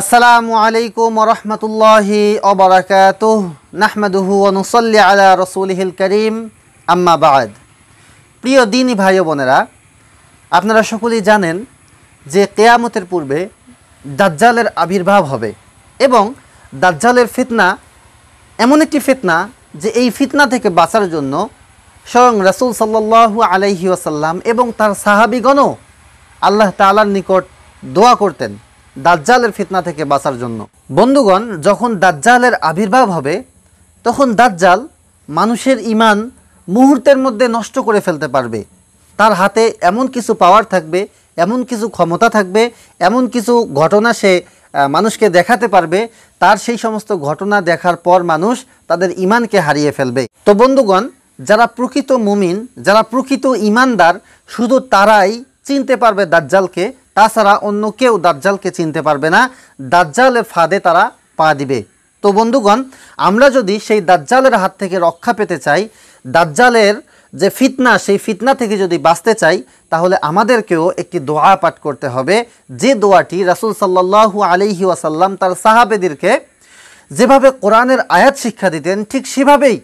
আসসালামু আলাইকুম রহমতুল্লাহি অবরাকাত নাহমাদুহু অনুসল্লি আলা রসুল হিল করিম আম্মাবাদ প্রিয় দিনী ভাই বোনেরা আপনারা সকলেই জানেন যে কেয়ামতের পূর্বে দাজ্জালের আবির্ভাব হবে এবং দাজ্জালের ফিতনা এমন একটি ফিতনা যে এই ফিতনা থেকে বাঁচার জন্য স্বয়ং রসুল সাল্লাহু আলাইহি আসাল্লাম এবং তার সাহাবিগণও আল্লাহ তালার নিকট দোয়া করতেন দাজ্জালের ফিতনা থেকে বাঁচার জন্য বন্ধুগণ যখন দাজ্জালের আবির্ভাব হবে তখন দাজ্জাল মানুষের ইমান মুহূর্তের মধ্যে নষ্ট করে ফেলতে পারবে তার হাতে এমন কিছু পাওয়ার থাকবে এমন কিছু ক্ষমতা থাকবে এমন কিছু ঘটনা সে মানুষকে দেখাতে পারবে তার সেই সমস্ত ঘটনা দেখার পর মানুষ তাদের ইমানকে হারিয়ে ফেলবে তো বন্ধুগণ যারা প্রকৃত মুমিন যারা প্রকৃত ইমানদার শুধু তারাই চিনতে পারবে দাজ্জালকে তাছাড়া অন্য কেউ দাজ্জালকে চিনতে পারবে না দাজ্জালের ফাঁদে তারা পা দিবে তো বন্ধুগণ আমরা যদি সেই দাজ্জালের হাত থেকে রক্ষা পেতে চাই দাজ্জালের যে ফিতনা সেই ফিতনা থেকে যদি বাঁচতে চাই তাহলে আমাদেরকেও একটি দোয়া পাঠ করতে হবে যে দোয়াটি রাসুল সাল্লাহু আলিহি ওয়াসাল্লাম তার সাহাবেদিরকে যেভাবে কোরআনের আয়াত শিক্ষা দিতেন ঠিক সেভাবেই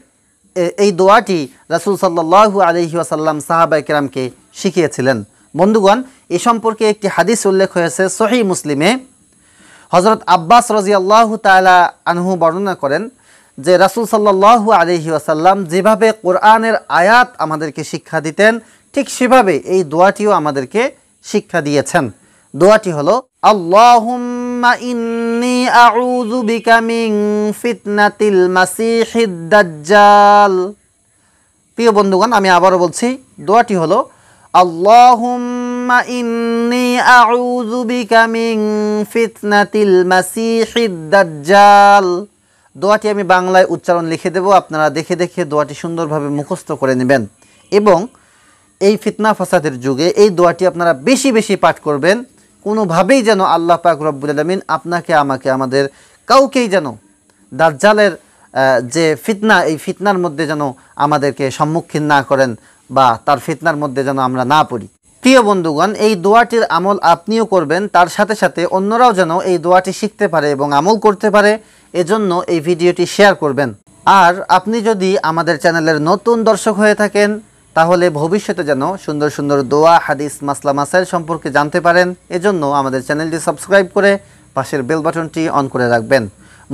এই দোয়াটি রাসুল সাল্লাহু আলিহি ওয়াসাল্লাম সাহাবা কেরামকে শিখিয়েছিলেন বন্ধুগণ এ সম্পর্কে একটি হাদিস উল্লেখ হয়েছে সহি মুসলিমে হজরত আব্বাস আল্লাহ তালা আনহু বর্ণনা করেন যে রাসুল সাল্লাহ আলহি আসাল্লাম যেভাবে কোরআনের আয়াত আমাদেরকে শিক্ষা দিতেন ঠিক সেভাবে এই দোয়াটিও আমাদেরকে শিক্ষা দিয়েছেন দোয়াটি হলো আল্লাহুম্মা প্রিয় বন্ধুগণ আমি আবারও বলছি দোয়াটি হলো اللهم إني أعوذ بك من فتنة المسيح الدجال দোয়াটি আমি বাংলায় উচ্চারণ লিখে দেব আপনারা দেখে দেখে দোয়াটি সুন্দরভাবে মুখস্থ করে নেবেন এবং এই ফিতনা ফাসাদের যুগে এই দোয়াটি আপনারা বেশি বেশি পাঠ করবেন কোনোভাবেই যেন আল্লাহ পাক রব্বুল আলমিন আপনাকে আমাকে আমাদের কাউকেই যেন দাজ্জালের যে ফিতনা এই ফিতনার মধ্যে যেন আমাদেরকে সম্মুখীন না করেন বা তার ফিতনার মধ্যে যেন আমরা না পড়ি প্রিয় বন্ধুগণ এই দোয়াটির আমল আপনিও করবেন তার সাথে সাথে অন্যরাও যেন এই দোয়াটি শিখতে পারে এবং আমল করতে পারে এজন্য এই ভিডিওটি শেয়ার করবেন আর আপনি যদি আমাদের চ্যানেলের নতুন দর্শক হয়ে থাকেন তাহলে ভবিষ্যতে যেন সুন্দর সুন্দর দোয়া হাদিস মাসলা মাসাইল সম্পর্কে জানতে পারেন এজন্য আমাদের চ্যানেলটি সাবস্ক্রাইব করে পাশের বেল বাটনটি অন করে রাখবেন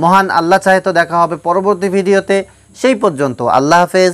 মহান আল্লাহ চাহে তো দেখা হবে পরবর্তী ভিডিওতে সেই পর্যন্ত আল্লাহ হাফেজ